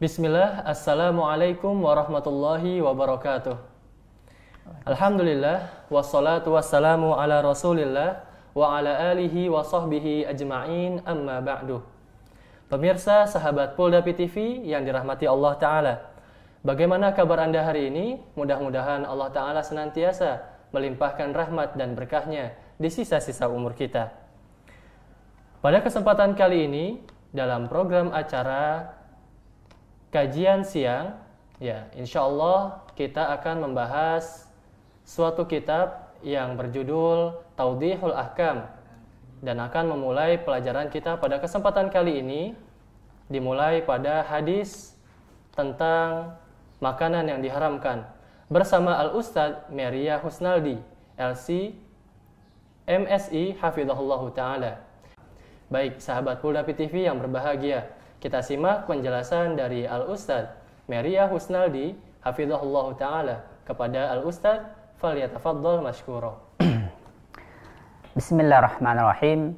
Bismillah, Assalamualaikum warahmatullahi wabarakatuh. Alhamdulillah, wassalatu wassalamu ala rasulillah wa ala alihi wa sahbihi ajma'in amma ba'du. Pemirsa sahabat Polda PTV yang dirahmati Allah Ta'ala. Bagaimana kabar Anda hari ini? Mudah-mudahan Allah Ta'ala senantiasa melimpahkan rahmat dan berkahnya di sisa-sisa umur kita. Pada kesempatan kali ini, dalam program acara kajian siang, ya, insya Allah kita akan membahas suatu kitab yang berjudul Taudihul Ahkam dan akan memulai pelajaran kita pada kesempatan kali ini dimulai pada hadis tentang makanan yang diharamkan bersama Al Ustadz Maria Husnaldi, LC, MSI Hafizahullah Ta'ala. Baik, sahabat Pulda PTV yang berbahagia, kita simak penjelasan dari al ustaz Maria Husnaldi Hafizahullah Ta'ala kepada Al-Ustadz Falyatafaddal Mashkuro. Bismillahirrahmanirrahim.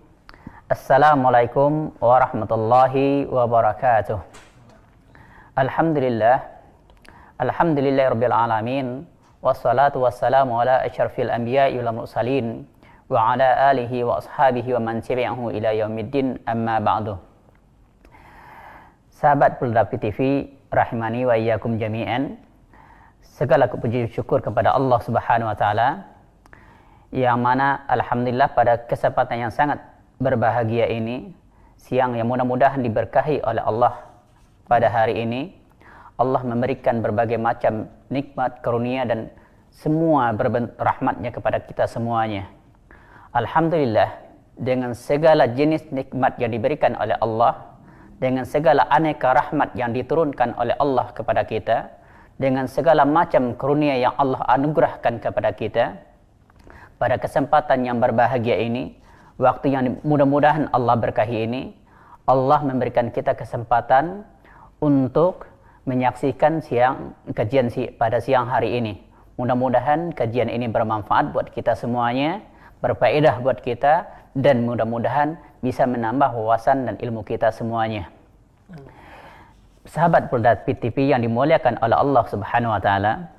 Assalamualaikum warahmatullahi wabarakatuh. Alhamdulillah. Alhamdulillah Rabbil Alamin. Wassalatu wassalamu ala ashrafil anbiya wal mursalin wa ala alihi wa ashabihi wa man tabi'ahu ila yaumiddin amma ba'du. Sahabat Peldapi TV, rahimani wa iyyakum jami'an. Segala puji syukur kepada Allah Subhanahu wa taala yang mana alhamdulillah pada kesempatan yang sangat berbahagia ini siang yang mudah-mudahan diberkahi oleh Allah pada hari ini Allah memberikan berbagai macam nikmat karunia dan semua berbentuk rahmatnya kepada kita semuanya Alhamdulillah dengan segala jenis nikmat yang diberikan oleh Allah dengan segala aneka rahmat yang diturunkan oleh Allah kepada kita, dengan segala macam karunia yang Allah anugerahkan kepada kita, pada kesempatan yang berbahagia ini, waktu yang mudah-mudahan Allah berkahi ini, Allah memberikan kita kesempatan untuk menyaksikan siang kajian si, pada siang hari ini. Mudah-mudahan kajian ini bermanfaat buat kita semuanya, berfaedah buat kita, dan mudah-mudahan bisa menambah wawasan dan ilmu kita semuanya. Sahabat Produk PTP yang dimuliakan oleh Allah Subhanahu wa taala.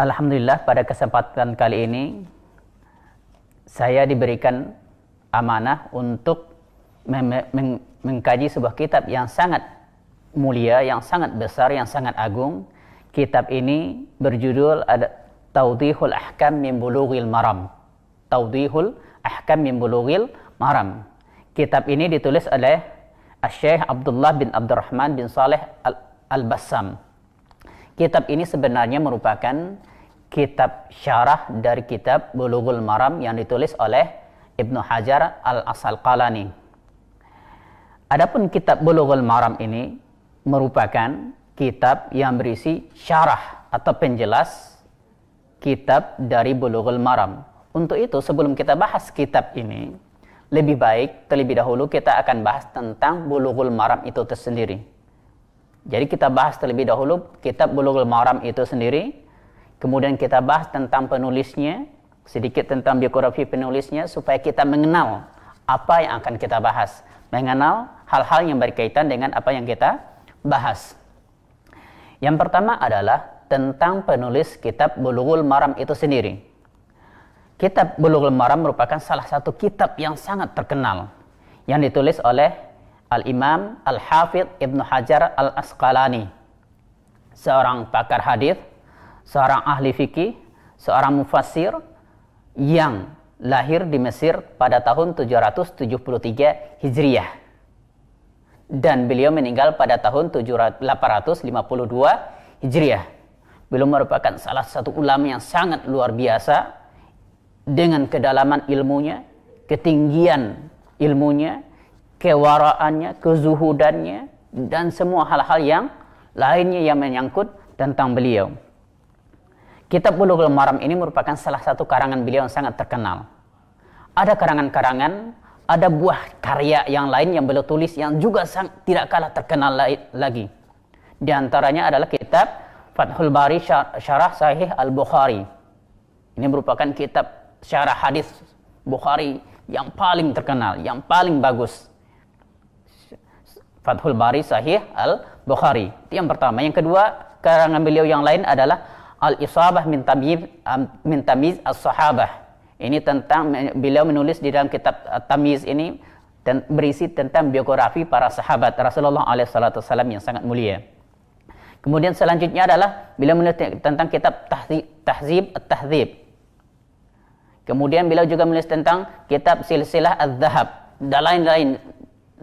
Alhamdulillah pada kesempatan kali ini saya diberikan amanah untuk mengkaji sebuah kitab yang sangat mulia, yang sangat besar, yang sangat agung. Kitab ini berjudul Tawdihul Ahkam min Bulughil Maram. Tawdihul Ahkam min Bulughil Maram. Kitab ini ditulis oleh Syekh Abdullah bin Abdurrahman bin Saleh Al-Bassam. Kitab ini sebenarnya merupakan kitab syarah dari kitab Bulughul Maram yang ditulis oleh Ibnu Hajar Al-Asqalani. Adapun kitab Bulughul Maram ini merupakan kitab yang berisi syarah atau penjelas kitab dari Bulughul Maram. Untuk itu sebelum kita bahas kitab ini, lebih baik terlebih dahulu kita akan bahas tentang bulughul maram itu tersendiri. Jadi kita bahas terlebih dahulu kitab bulughul maram itu sendiri, kemudian kita bahas tentang penulisnya, sedikit tentang biografi penulisnya supaya kita mengenal apa yang akan kita bahas, mengenal hal-hal yang berkaitan dengan apa yang kita bahas. Yang pertama adalah tentang penulis kitab Bulughul Maram itu sendiri. Kitab Bulughul Maram merupakan salah satu kitab yang sangat terkenal yang ditulis oleh Al-Imam Al-Hafidh Ibnu Hajar Al-Asqalani, seorang pakar hadis, seorang ahli fikih, seorang mufassir yang lahir di Mesir pada tahun 773 Hijriah dan beliau meninggal pada tahun 852 Hijriah. Beliau merupakan salah satu ulama yang sangat luar biasa dengan kedalaman ilmunya, ketinggian ilmunya, kewaraannya, kezuhudannya, dan semua hal-hal yang lainnya yang menyangkut tentang beliau. Kitab Bulughul Maram ini merupakan salah satu karangan beliau yang sangat terkenal. Ada karangan-karangan, ada buah karya yang lain yang beliau tulis yang juga sangat, tidak kalah terkenal lagi. Di antaranya adalah kitab Fathul Bari Syarah Sahih Al-Bukhari. Ini merupakan kitab syarah hadis Bukhari yang paling terkenal, yang paling bagus. Fathul Bari Sahih Al-Bukhari. Itu yang pertama. Yang kedua, karangan beliau yang lain adalah Al-Isabah min, tamyiz, min Tamiz As-Sahabah. Ini tentang beliau menulis di dalam kitab Tamiz ini dan berisi tentang biografi para sahabat Rasulullah alaihissalatu yang sangat mulia. Kemudian selanjutnya adalah beliau menulis tentang kitab Tahzib tahzib Kemudian beliau juga menulis tentang kitab silsilah az-zahab dan lain-lain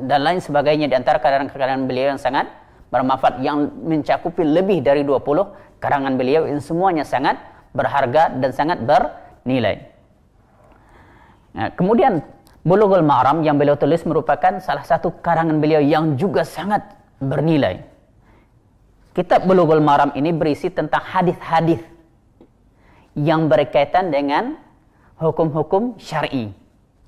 dan lain sebagainya di antara karangan-karangan beliau yang sangat bermanfaat yang mencakupi lebih dari 20 karangan beliau yang semuanya sangat berharga dan sangat bernilai. Nah, kemudian Bulughul Maram yang beliau tulis merupakan salah satu karangan beliau yang juga sangat bernilai. Kitab Bulughul Maram ini berisi tentang hadis-hadis yang berkaitan dengan hukum-hukum syar'i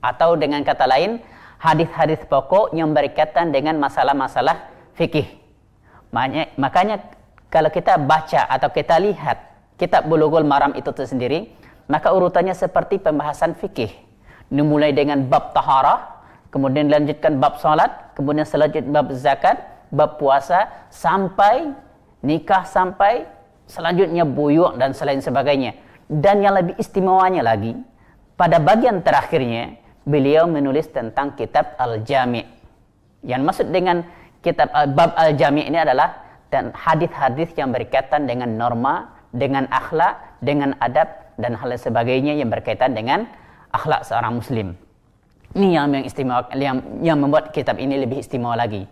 atau dengan kata lain hadis-hadis pokok yang berkaitan dengan masalah-masalah fikih. Makanya, kalau kita baca atau kita lihat kitab Bulughul Maram itu tersendiri maka urutannya seperti pembahasan fikih. Dimulai dengan bab taharah, kemudian lanjutkan bab salat, kemudian selanjutnya bab zakat, bab puasa sampai nikah sampai selanjutnya buyuk dan selain sebagainya. Dan yang lebih istimewanya lagi, pada bagian terakhirnya, beliau menulis tentang kitab Al-Jami. Yang maksud dengan kitab al bab Al-Jami ini adalah dan hadis-hadis yang berkaitan dengan norma, dengan akhlak, dengan adab dan hal sebagainya yang berkaitan dengan akhlak seorang muslim. Ini yang yang istimewa yang, yang membuat kitab ini lebih istimewa lagi.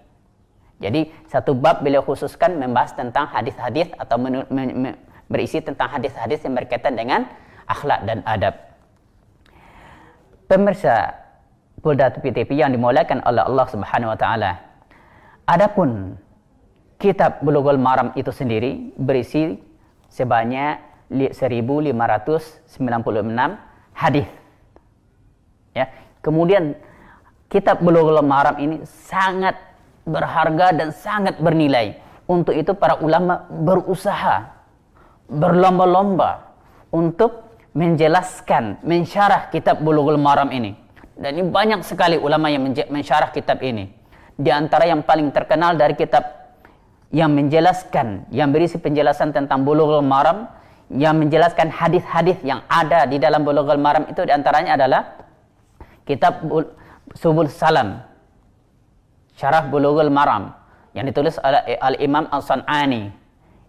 Jadi satu bab beliau khususkan membahas tentang hadis-hadis atau berisi tentang hadis-hadis yang berkaitan dengan akhlak dan adab pemirsa Polda TPTP yang dimuliakan oleh Allah Subhanahu wa taala. Adapun kitab Bulughul Maram itu sendiri berisi sebanyak 1596 hadis. Ya. Kemudian kitab Bulughul Maram ini sangat berharga dan sangat bernilai. Untuk itu para ulama berusaha berlomba-lomba untuk menjelaskan, mensyarah kitab Bulughul Maram ini. Dan ini banyak sekali ulama yang mensyarah kitab ini. Di antara yang paling terkenal dari kitab yang menjelaskan, yang berisi penjelasan tentang Bulughul Maram, yang menjelaskan hadis-hadis yang ada di dalam Bulughul Maram itu di antaranya adalah kitab Subul Salam, Syarah Bulughul Maram yang ditulis oleh Al-Imam Al-San'ani.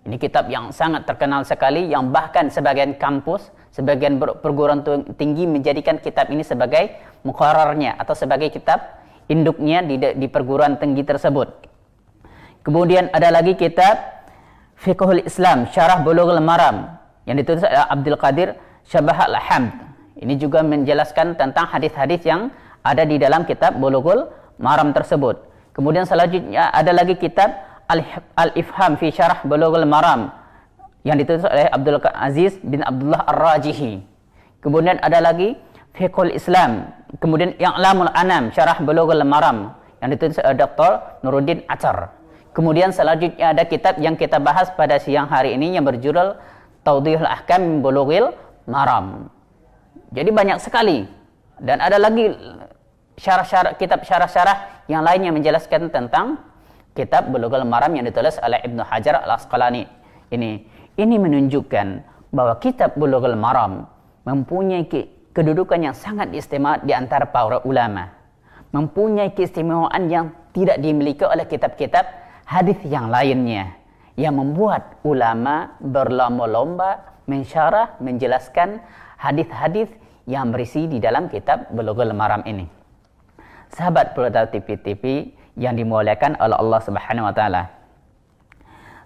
Ini kitab yang sangat terkenal sekali yang bahkan sebagian kampus, sebagian perguruan tinggi menjadikan kitab ini sebagai mukhararnya atau sebagai kitab induknya di, di perguruan tinggi tersebut. Kemudian ada lagi kitab Fiqhul Islam, Syarah Bulughul Maram yang ditulis oleh Abdul Qadir Syabah Al-Hamd. Ini juga menjelaskan tentang hadis-hadis yang ada di dalam kitab Bulughul Maram tersebut. Kemudian selanjutnya ada lagi kitab Al-Ifham fi Syarah Bulughul Maram yang ditulis oleh Abdul Aziz bin Abdullah Ar-Rajihi. Kemudian ada lagi Fiqhul Islam, kemudian I'lamul Anam Syarah Bulughul Maram yang ditulis oleh Dr. Nuruddin Acar. Kemudian selanjutnya ada kitab yang kita bahas pada siang hari ini yang berjudul Taudihul Ahkam Bulughil Maram. Jadi banyak sekali dan ada lagi syarah-syarah kitab syarah-syarah yang lain yang menjelaskan tentang kitab Bulughul Maram yang ditulis oleh Ibnu Hajar Al-Asqalani. Ini ini menunjukkan bahwa kitab Bulughul Maram mempunyai kedudukan yang sangat istimewa di antara para ulama. Mempunyai keistimewaan yang tidak dimiliki oleh kitab-kitab hadis yang lainnya yang membuat ulama berlomba-lomba mensyarah menjelaskan hadis-hadis yang berisi di dalam kitab Bulughul Maram ini. Sahabat Pluto TV TV, yang dimuliakan oleh Allah Subhanahu wa taala.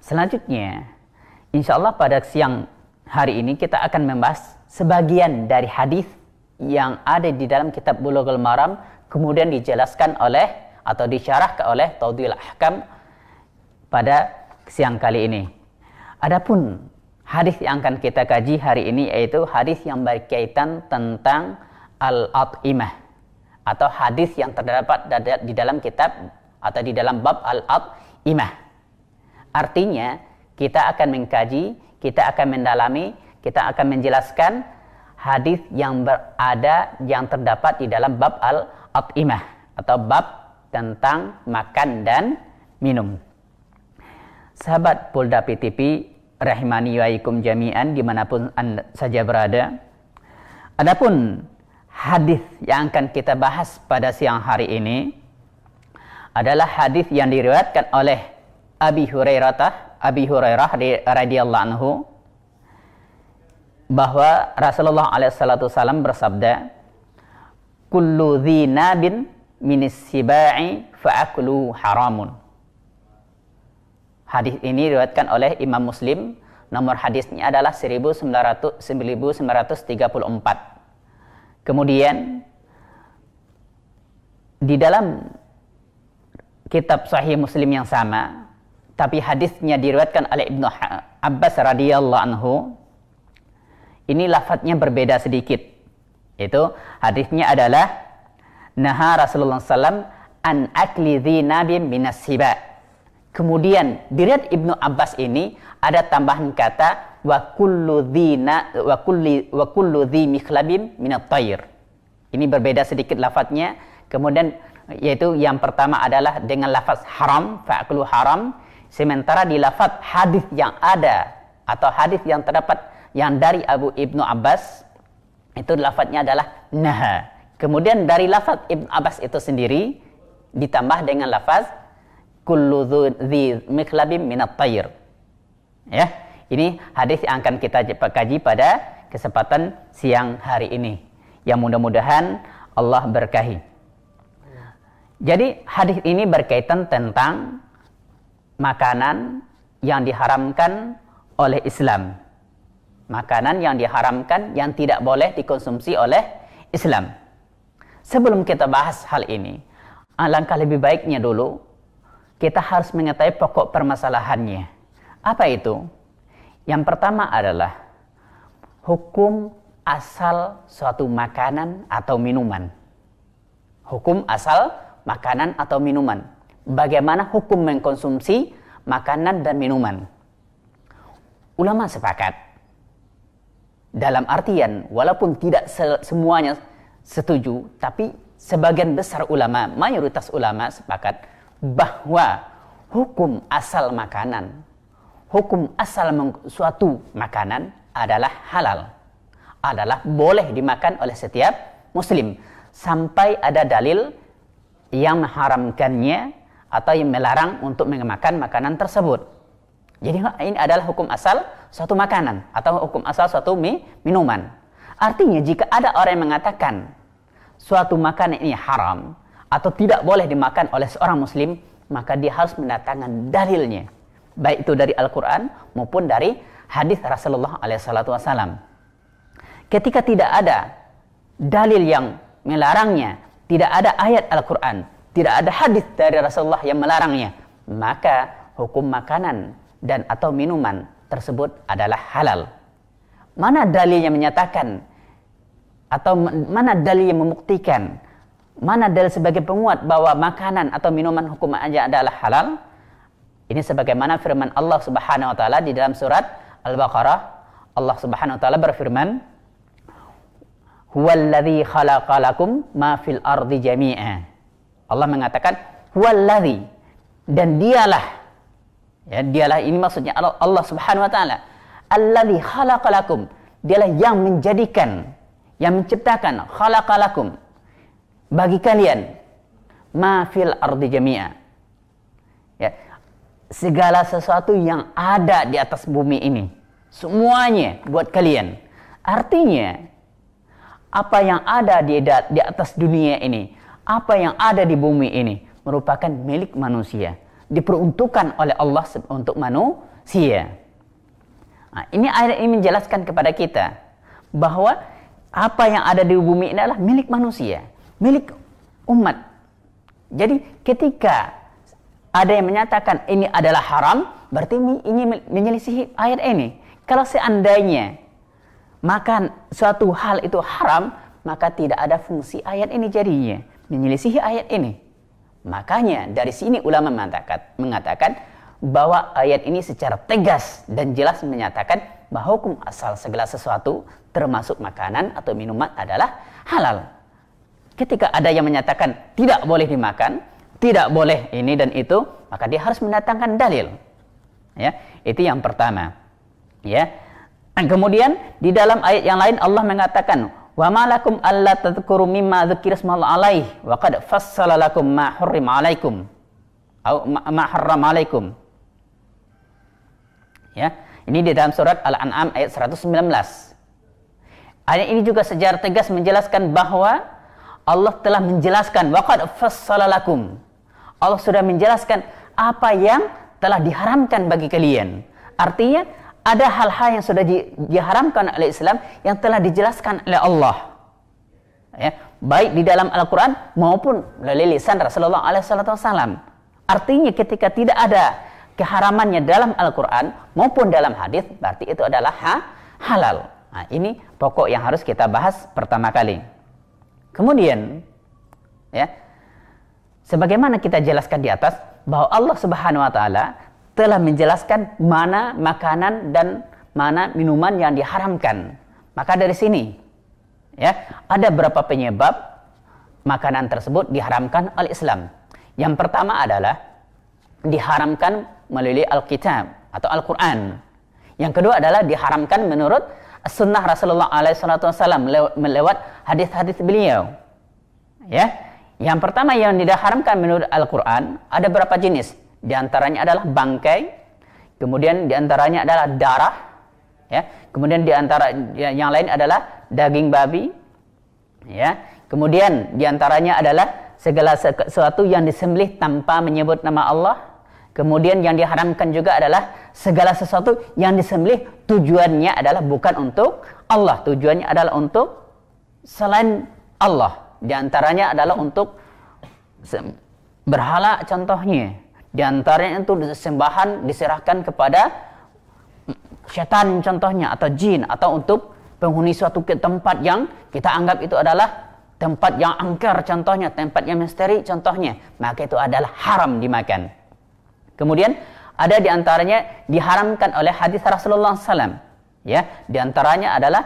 Selanjutnya, insya Allah pada siang hari ini kita akan membahas sebagian dari hadis yang ada di dalam kitab Bulughul Maram kemudian dijelaskan oleh atau disyarahkan oleh Taudil Ahkam pada siang kali ini. Adapun hadis yang akan kita kaji hari ini yaitu hadis yang berkaitan tentang al-at'imah atau hadis yang terdapat di dalam kitab atau di dalam bab al imah. Artinya, kita akan mengkaji, kita akan mendalami, kita akan menjelaskan hadis yang berada yang terdapat di dalam bab al imah atau bab tentang makan dan minum. Sahabat Polda PTP rahimani waikum jami'an dimanapun anda saja berada. Adapun hadis yang akan kita bahas pada siang hari ini adalah hadis yang diriwayatkan oleh Abi Hurairah Abi Hurairah radhiyallahu anhu bahwa Rasulullah alaihi bersabda kullu dhinabin minis sibai fa'aklu haramun Hadis ini diriwayatkan oleh Imam Muslim nomor hadisnya adalah 1900, 1934 kemudian di dalam kitab Sahih Muslim yang sama, tapi hadisnya diriwayatkan oleh Ibnu Abbas radhiyallahu anhu. Ini lafadznya berbeda sedikit. Itu hadisnya adalah Naha Rasulullah SAW an akli dhinabim minas hiba. Kemudian diriwayat Ibnu Abbas ini ada tambahan kata wa kullu dhina wa kulli wa kullu minat tayr. Ini berbeda sedikit lafadznya. Kemudian yaitu yang pertama adalah dengan lafaz haram fa'aklu haram sementara di lafaz hadis yang ada atau hadis yang terdapat yang dari Abu Ibnu Abbas itu lafaznya adalah naha kemudian dari lafaz Ibnu Abbas itu sendiri ditambah dengan lafaz kullu dzi mikhlabim minat tayr ya ini hadis yang akan kita kaji pada kesempatan siang hari ini yang mudah-mudahan Allah berkahi jadi hadis ini berkaitan tentang makanan yang diharamkan oleh Islam. Makanan yang diharamkan yang tidak boleh dikonsumsi oleh Islam. Sebelum kita bahas hal ini, alangkah lebih baiknya dulu kita harus mengetahui pokok permasalahannya. Apa itu? Yang pertama adalah hukum asal suatu makanan atau minuman. Hukum asal makanan atau minuman. Bagaimana hukum mengkonsumsi makanan dan minuman? Ulama sepakat dalam artian walaupun tidak semuanya setuju, tapi sebagian besar ulama, mayoritas ulama sepakat bahwa hukum asal makanan, hukum asal suatu makanan adalah halal, adalah boleh dimakan oleh setiap muslim sampai ada dalil yang mengharamkannya atau yang melarang untuk mengemakan makanan tersebut. Jadi ini adalah hukum asal suatu makanan atau hukum asal suatu minuman. Artinya jika ada orang yang mengatakan suatu makanan ini haram atau tidak boleh dimakan oleh seorang muslim, maka dia harus mendatangkan dalilnya. Baik itu dari Al-Quran maupun dari hadis Rasulullah SAW. Ketika tidak ada dalil yang melarangnya, tidak ada ayat Al-Quran, tidak ada hadis dari Rasulullah yang melarangnya, maka hukum makanan dan atau minuman tersebut adalah halal. Mana dalil yang menyatakan atau mana dalil yang membuktikan mana dalil sebagai penguat bahwa makanan atau minuman hukum aja adalah halal? Ini sebagaimana firman Allah Subhanahu wa taala di dalam surat Al-Baqarah. Allah Subhanahu wa taala berfirman, Huwallazi khalaqalakum ma fil ardi jami'a. Allah mengatakan huwallazi dan dialah ya dialah ini maksudnya Allah Subhanahu wa taala allazi khalaqalakum dialah yang menjadikan yang menciptakan khalaqalakum bagi kalian ma fil ardi jami'a ya segala sesuatu yang ada di atas bumi ini semuanya buat kalian artinya apa yang ada di, di atas dunia ini, apa yang ada di bumi ini merupakan milik manusia. Diperuntukkan oleh Allah untuk manusia. Nah, ini ayat ini menjelaskan kepada kita bahwa apa yang ada di bumi ini adalah milik manusia, milik umat. Jadi ketika ada yang menyatakan ini adalah haram, berarti ini menyelisihi ayat ini. Kalau seandainya Makan suatu hal itu haram, maka tidak ada fungsi ayat ini jadinya. Menyelisihi ayat ini. Makanya dari sini ulama mengatakan, mengatakan bahwa ayat ini secara tegas dan jelas menyatakan bahwa hukum asal segala sesuatu termasuk makanan atau minuman adalah halal. Ketika ada yang menyatakan tidak boleh dimakan, tidak boleh ini dan itu, maka dia harus mendatangkan dalil. Ya, itu yang pertama. Ya, dan kemudian di dalam ayat yang lain Allah mengatakan wa malakum alla tadhkuru mimma dzukira smallahi alaih wa qad fassala lakum ma harrim alaikum au ma harram alaikum ya ini di dalam surat al-an'am ayat 119 ayat ini juga secara tegas menjelaskan bahwa Allah telah menjelaskan wa qad fassala lakum Allah sudah menjelaskan apa yang telah diharamkan bagi kalian artinya ada hal-hal yang sudah di, diharamkan oleh Islam yang telah dijelaskan oleh Allah. Ya, baik di dalam Al-Quran maupun melalui lisan Rasulullah SAW. Artinya ketika tidak ada keharamannya dalam Al-Quran maupun dalam hadis, berarti itu adalah ha, halal. Nah, ini pokok yang harus kita bahas pertama kali. Kemudian, ya, sebagaimana kita jelaskan di atas bahwa Allah Subhanahu Wa Taala telah menjelaskan mana makanan dan mana minuman yang diharamkan. Maka dari sini ya, ada berapa penyebab makanan tersebut diharamkan oleh Islam. Yang pertama adalah diharamkan melalui Alkitab atau Al-Qur'an. Yang kedua adalah diharamkan menurut sunnah Rasulullah SAW melewat hadis-hadis beliau. Ya, yang pertama yang diharamkan menurut Al-Quran ada berapa jenis? Di antaranya adalah bangkai, kemudian di antaranya adalah darah, ya. Kemudian di antara ya, yang lain adalah daging babi, ya. Kemudian di antaranya adalah segala sesuatu yang disembelih tanpa menyebut nama Allah. Kemudian yang diharamkan juga adalah segala sesuatu yang disembelih tujuannya adalah bukan untuk Allah, tujuannya adalah untuk selain Allah. Di antaranya adalah untuk berhala contohnya di antaranya itu sembahan diserahkan kepada setan contohnya atau jin atau untuk penghuni suatu tempat yang kita anggap itu adalah tempat yang angker contohnya, tempat yang misteri contohnya, maka itu adalah haram dimakan. Kemudian ada di antaranya diharamkan oleh hadis Rasulullah SAW. Ya, di antaranya adalah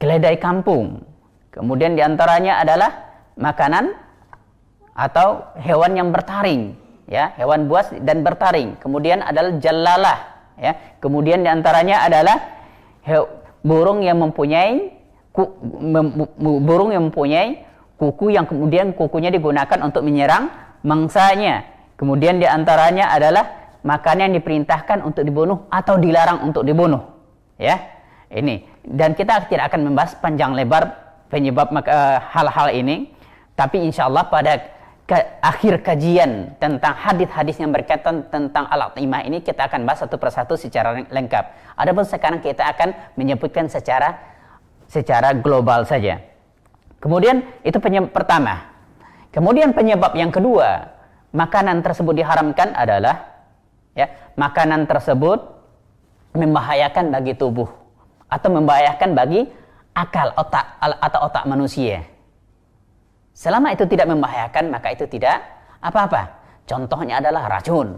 keledai kampung. Kemudian di antaranya adalah makanan atau hewan yang bertaring ya hewan buas dan bertaring kemudian adalah jalalah ya kemudian diantaranya adalah burung yang mempunyai ku, burung yang mempunyai kuku yang kemudian kukunya digunakan untuk menyerang mangsanya kemudian diantaranya adalah makanan yang diperintahkan untuk dibunuh atau dilarang untuk dibunuh ya ini dan kita tidak akan membahas panjang lebar penyebab eh, hal-hal uh, ini tapi insya Allah pada akhir kajian tentang hadis-hadis yang berkaitan tentang alat imah ini kita akan bahas satu persatu secara lengkap. Adapun sekarang kita akan menyebutkan secara secara global saja. Kemudian itu penyebab pertama. Kemudian penyebab yang kedua, makanan tersebut diharamkan adalah ya, makanan tersebut membahayakan bagi tubuh atau membahayakan bagi akal otak atau otak manusia. Selama itu tidak membahayakan, maka itu tidak apa-apa. Contohnya adalah racun.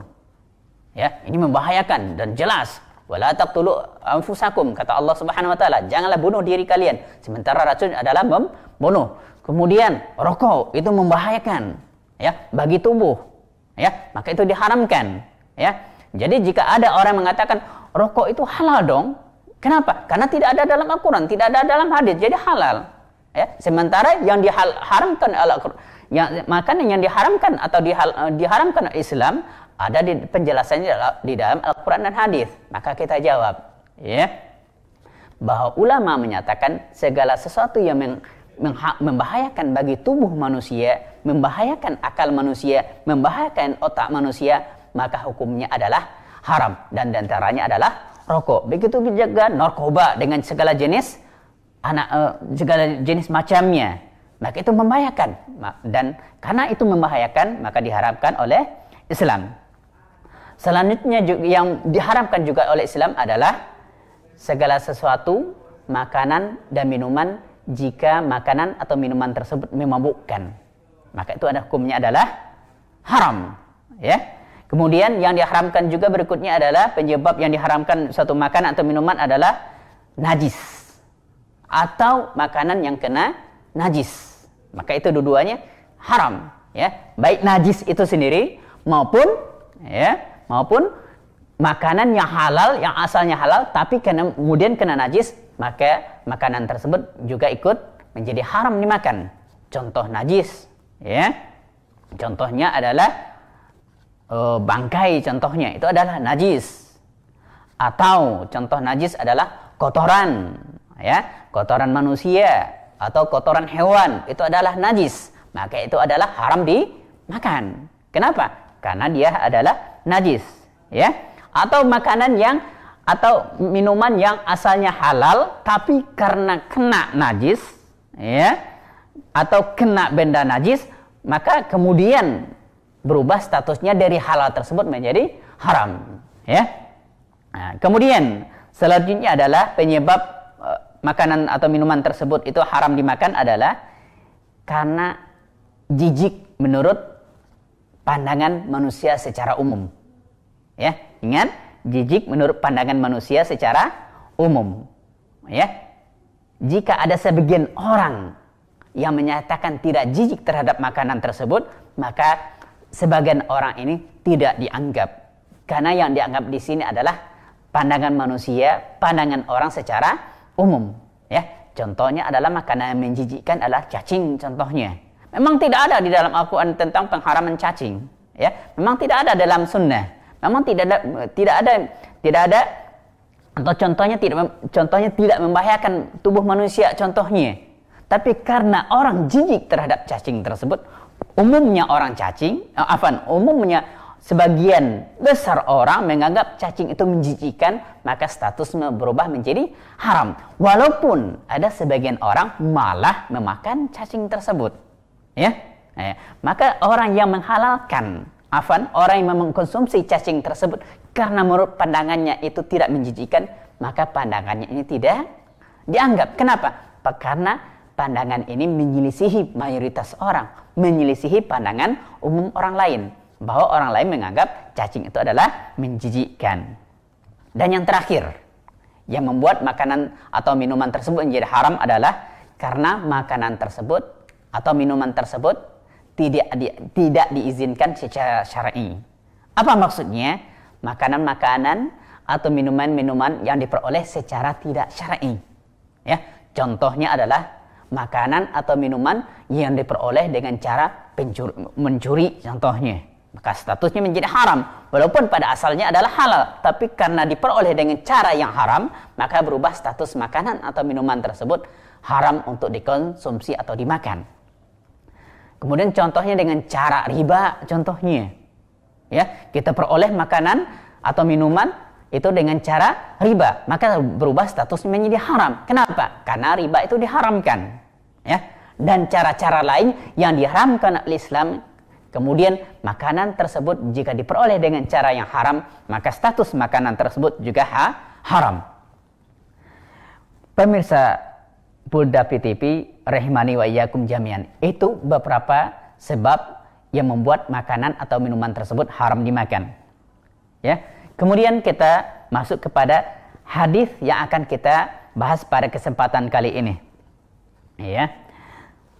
Ya, ini membahayakan dan jelas. Wala taqtulu anfusakum kata Allah Subhanahu wa taala, janganlah bunuh diri kalian. Sementara racun adalah membunuh. Kemudian rokok itu membahayakan ya bagi tubuh. Ya, maka itu diharamkan, ya. Jadi jika ada orang mengatakan rokok itu halal dong, kenapa? Karena tidak ada dalam Al-Qur'an, tidak ada dalam hadis, jadi halal. Ya, sementara yang diharamkan ala yang makanan yang diharamkan atau dihal, eh, diharamkan Islam ada di penjelasannya di dalam Al-Qur'an dan hadis. Maka kita jawab, ya. Bahwa ulama menyatakan segala sesuatu yang meng, membahayakan bagi tubuh manusia, membahayakan akal manusia, membahayakan otak manusia, maka hukumnya adalah haram dan diantaranya adalah rokok. Begitu juga narkoba dengan segala jenis anak uh, segala jenis macamnya maka itu membahayakan dan karena itu membahayakan maka diharapkan oleh Islam selanjutnya juga yang diharamkan juga oleh Islam adalah segala sesuatu makanan dan minuman jika makanan atau minuman tersebut memabukkan maka itu ada hukumnya adalah haram ya kemudian yang diharamkan juga berikutnya adalah penyebab yang diharamkan suatu makanan atau minuman adalah najis atau makanan yang kena najis. Maka itu dua-duanya haram, ya. Baik najis itu sendiri maupun ya, maupun makanan yang halal yang asalnya halal tapi kena, kemudian kena najis, maka makanan tersebut juga ikut menjadi haram dimakan. Contoh najis, ya. Contohnya adalah uh, bangkai contohnya itu adalah najis. Atau contoh najis adalah kotoran, ya kotoran manusia atau kotoran hewan itu adalah najis maka itu adalah haram dimakan kenapa karena dia adalah najis ya atau makanan yang atau minuman yang asalnya halal tapi karena kena najis ya atau kena benda najis maka kemudian berubah statusnya dari halal tersebut menjadi haram ya nah, kemudian selanjutnya adalah penyebab makanan atau minuman tersebut itu haram dimakan adalah karena jijik menurut pandangan manusia secara umum. Ya, ingat jijik menurut pandangan manusia secara umum. Ya. Jika ada sebagian orang yang menyatakan tidak jijik terhadap makanan tersebut, maka sebagian orang ini tidak dianggap. Karena yang dianggap di sini adalah pandangan manusia, pandangan orang secara umum ya contohnya adalah makanan yang menjijikkan adalah cacing contohnya memang tidak ada di dalam Al-Qur'an tentang pengharaman cacing ya memang tidak ada dalam sunnah memang tidak ada tidak ada tidak ada atau contohnya tidak contohnya tidak membahayakan tubuh manusia contohnya tapi karena orang jijik terhadap cacing tersebut umumnya orang cacing eh, afan umumnya Sebagian besar orang menganggap cacing itu menjijikan, maka statusnya berubah menjadi haram. Walaupun ada sebagian orang malah memakan cacing tersebut. Ya? Eh, Maka orang yang menghalalkan, afan, orang yang mengkonsumsi cacing tersebut karena menurut pandangannya itu tidak menjijikan, maka pandangannya ini tidak dianggap. Kenapa? Karena pandangan ini menyelisihi mayoritas orang, menyelisihi pandangan umum orang lain bahwa orang lain menganggap cacing itu adalah menjijikkan. Dan yang terakhir, yang membuat makanan atau minuman tersebut menjadi haram adalah karena makanan tersebut atau minuman tersebut tidak di, tidak diizinkan secara syar'i. Apa maksudnya? Makanan-makanan atau minuman-minuman yang diperoleh secara tidak syar'i. Ya, contohnya adalah makanan atau minuman yang diperoleh dengan cara pencuri, mencuri contohnya maka statusnya menjadi haram walaupun pada asalnya adalah halal tapi karena diperoleh dengan cara yang haram maka berubah status makanan atau minuman tersebut haram untuk dikonsumsi atau dimakan kemudian contohnya dengan cara riba contohnya ya kita peroleh makanan atau minuman itu dengan cara riba maka berubah statusnya menjadi haram kenapa karena riba itu diharamkan ya dan cara-cara lain yang diharamkan oleh Islam Kemudian makanan tersebut jika diperoleh dengan cara yang haram, maka status makanan tersebut juga ha haram. Pemirsa Bunda PTP rahimani wa iyyakum jami'an. Itu beberapa sebab yang membuat makanan atau minuman tersebut haram dimakan. Ya. Kemudian kita masuk kepada hadis yang akan kita bahas pada kesempatan kali ini. Ya.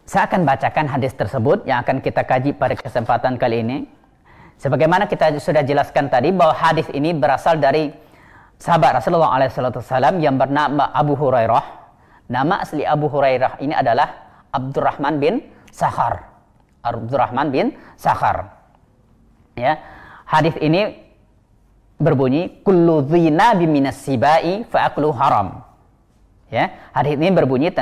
Saya akan bacakan hadis tersebut yang akan kita kaji pada kesempatan kali ini. Sebagaimana kita sudah jelaskan tadi bahwa hadis ini berasal dari sahabat Rasulullah SAW yang bernama Abu Hurairah. Nama asli Abu Hurairah ini adalah Abdurrahman bin Sakhar. Abdurrahman bin Sakhar. Ya. Hadis ini berbunyi kullu dhinabi minas sibai fa haram. Ya, hadis ini berbunyi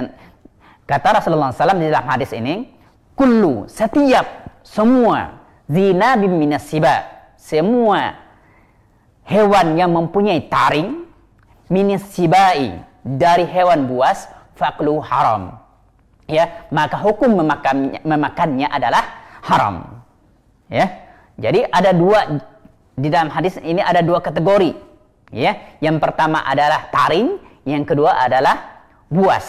Kata Rasulullah SAW di dalam hadis ini, kullu setiap semua zina minas siba semua hewan yang mempunyai taring minas dari hewan buas faklu haram ya maka hukum memakannya, memakannya adalah haram ya jadi ada dua di dalam hadis ini ada dua kategori ya yang pertama adalah taring yang kedua adalah buas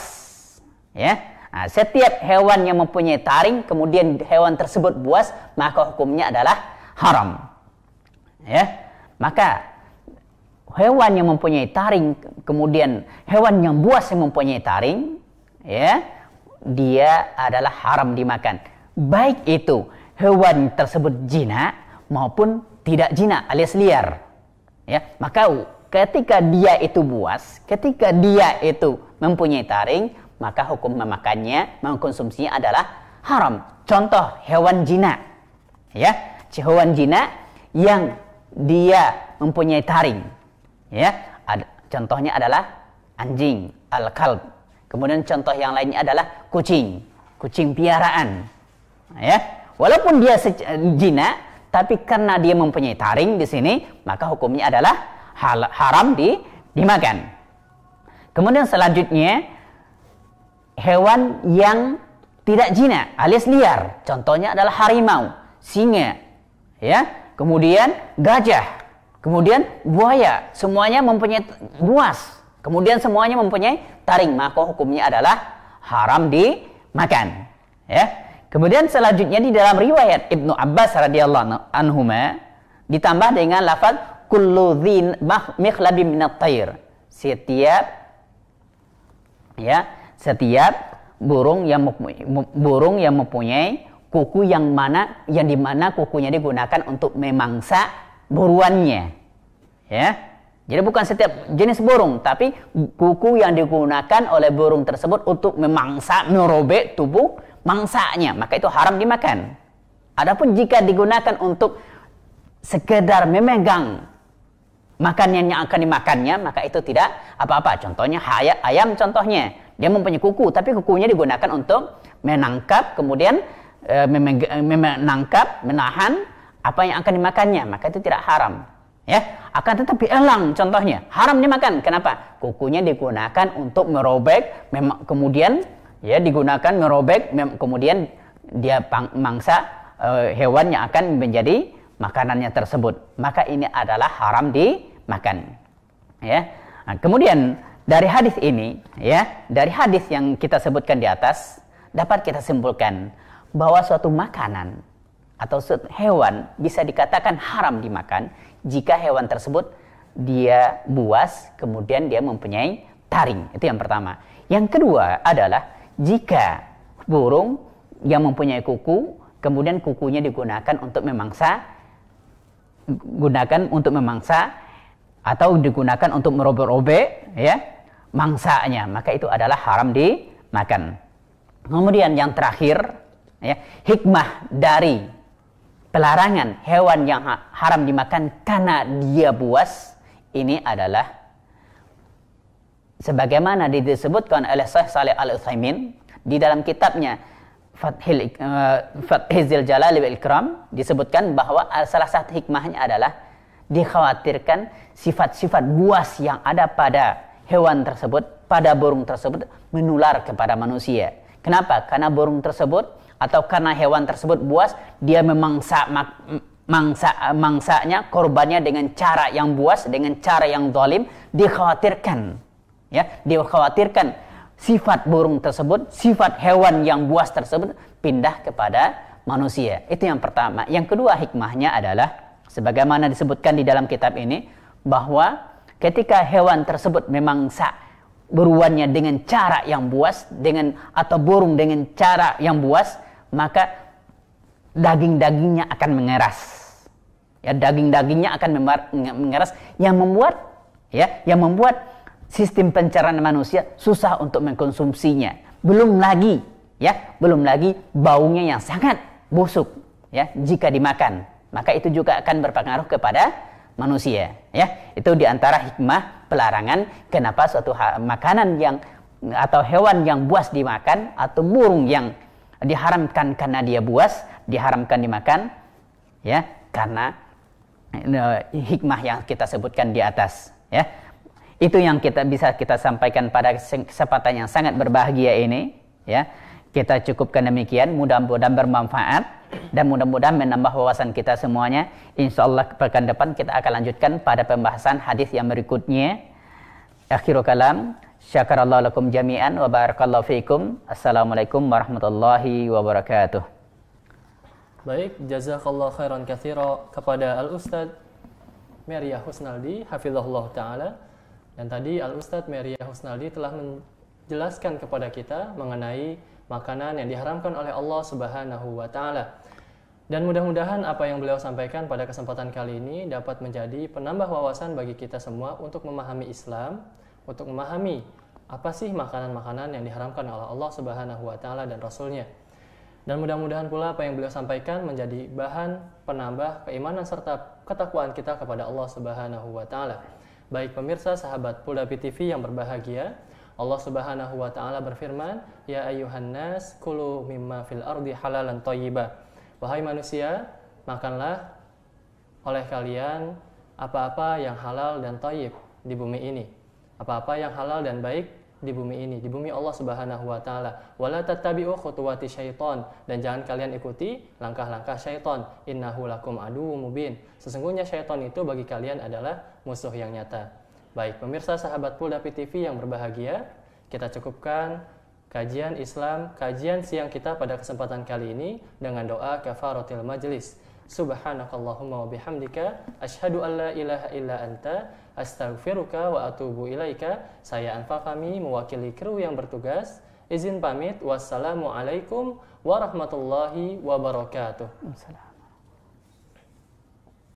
ya Nah, setiap hewan yang mempunyai taring kemudian hewan tersebut buas, maka hukumnya adalah haram. Ya. Maka hewan yang mempunyai taring kemudian hewan yang buas yang mempunyai taring, ya, dia adalah haram dimakan. Baik itu hewan tersebut jinak maupun tidak jinak alias liar. Ya, maka ketika dia itu buas, ketika dia itu mempunyai taring, maka hukum memakannya, mengkonsumsinya adalah haram. Contoh hewan jinak, Ya, hewan jinak yang dia mempunyai taring. Ya, ad, contohnya adalah anjing, al-kalb. Kemudian contoh yang lainnya adalah kucing, kucing piaraan. Ya, walaupun dia jinak, tapi karena dia mempunyai taring di sini, maka hukumnya adalah hal haram di dimakan. Kemudian selanjutnya hewan yang tidak jinak alias liar. Contohnya adalah harimau, singa, ya. Kemudian gajah, kemudian buaya. Semuanya mempunyai buas. Kemudian semuanya mempunyai taring. Maka hukumnya adalah haram dimakan. Ya. Kemudian selanjutnya di dalam riwayat Ibnu Abbas radhiyallahu anhu ditambah dengan lafaz kullu dhin mikhlabin minat tair. Setiap ya setiap burung yang burung yang mempunyai kuku yang mana yang dimana kukunya digunakan untuk memangsa buruannya ya jadi bukan setiap jenis burung tapi kuku yang digunakan oleh burung tersebut untuk memangsa merobek tubuh mangsanya maka itu haram dimakan adapun jika digunakan untuk sekedar memegang makanan yang akan dimakannya maka itu tidak apa-apa contohnya ayam contohnya dia mempunyai kuku, tapi kukunya digunakan untuk menangkap, kemudian e, e menangkap, menahan apa yang akan dimakannya. Maka itu tidak haram. Ya, akan tetapi elang contohnya haram dimakan. Kenapa? Kukunya digunakan untuk merobek, kemudian ya digunakan merobek, kemudian dia mangsa e, hewan yang akan menjadi makanannya tersebut. Maka ini adalah haram dimakan. Ya. Nah, kemudian dari hadis ini ya dari hadis yang kita sebutkan di atas dapat kita simpulkan bahwa suatu makanan atau suatu hewan bisa dikatakan haram dimakan jika hewan tersebut dia buas kemudian dia mempunyai taring itu yang pertama yang kedua adalah jika burung yang mempunyai kuku kemudian kukunya digunakan untuk memangsa gunakan untuk memangsa atau digunakan untuk merobek-robek ya mangsanya maka itu adalah haram dimakan kemudian yang terakhir ya hikmah dari pelarangan hewan yang haram dimakan karena dia buas ini adalah sebagaimana disebutkan oleh Syekh Saleh Al Utsaimin di dalam kitabnya Fathil uh, eh, Fathizil Jalal wal Ikram disebutkan bahwa salah satu hikmahnya adalah dikhawatirkan sifat-sifat buas yang ada pada hewan tersebut, pada burung tersebut menular kepada manusia. Kenapa? Karena burung tersebut atau karena hewan tersebut buas, dia memangsa mangsa mangsanya korbannya dengan cara yang buas, dengan cara yang zalim, dikhawatirkan. Ya, dikhawatirkan sifat burung tersebut, sifat hewan yang buas tersebut pindah kepada manusia. Itu yang pertama. Yang kedua hikmahnya adalah Sebagaimana disebutkan di dalam kitab ini bahwa ketika hewan tersebut memang sah beruannya dengan cara yang buas dengan atau burung dengan cara yang buas maka daging-dagingnya akan mengeras ya daging-dagingnya akan mengeras yang membuat ya yang membuat sistem pencernaan manusia susah untuk mengkonsumsinya belum lagi ya belum lagi baunya yang sangat busuk ya jika dimakan maka itu juga akan berpengaruh kepada manusia ya itu diantara hikmah pelarangan kenapa suatu makanan yang atau hewan yang buas dimakan atau burung yang diharamkan karena dia buas diharamkan dimakan ya karena eh, hikmah yang kita sebutkan di atas ya itu yang kita bisa kita sampaikan pada kesempatan yang sangat berbahagia ini ya kita cukupkan demikian mudah-mudahan bermanfaat dan mudah-mudahan menambah wawasan kita semuanya. Insya Allah pekan depan kita akan lanjutkan pada pembahasan hadis yang berikutnya. Akhirul kalam. Syakarallahu lakum jami'an wa barakallahu fiikum. Assalamualaikum warahmatullahi wabarakatuh. Baik, jazakallah khairan kathiro kepada al Ustaz Maria Husnaldi, hafizahullah ta'ala. Dan tadi al Ustaz Maria Husnaldi telah menjelaskan kepada kita mengenai makanan yang diharamkan oleh Allah Subhanahu wa taala. Dan mudah-mudahan apa yang beliau sampaikan pada kesempatan kali ini dapat menjadi penambah wawasan bagi kita semua untuk memahami Islam, untuk memahami apa sih makanan-makanan yang diharamkan oleh Allah Subhanahu wa taala dan rasulnya. Dan mudah-mudahan pula apa yang beliau sampaikan menjadi bahan penambah keimanan serta ketakwaan kita kepada Allah Subhanahu wa taala. Baik pemirsa sahabat Puldapi TV yang berbahagia, Allah Subhanahu wa taala berfirman, "Ya ayyuhan nas, kulu mimma fil ardi halalan thayyiban." Wahai manusia, makanlah oleh kalian apa-apa yang halal dan taib di bumi ini. Apa-apa yang halal dan baik di bumi ini, di bumi Allah Subhanahu wa taala. Wala tattabi'u khutuwati syaiton dan jangan kalian ikuti langkah-langkah syaiton. Innahu lakum adu mubin. Sesungguhnya syaiton itu bagi kalian adalah musuh yang nyata. Baik, pemirsa sahabat Pulda PTV TV yang berbahagia, kita cukupkan kajian Islam, kajian siang kita pada kesempatan kali ini dengan doa kafaratil majlis. Subhanakallahumma wa bihamdika asyhadu an la ilaha illa anta astaghfiruka wa atubu ilaika. Saya Anfa kami mewakili kru yang bertugas. Izin pamit. Wassalamualaikum warahmatullahi wabarakatuh. Assalamualaikum.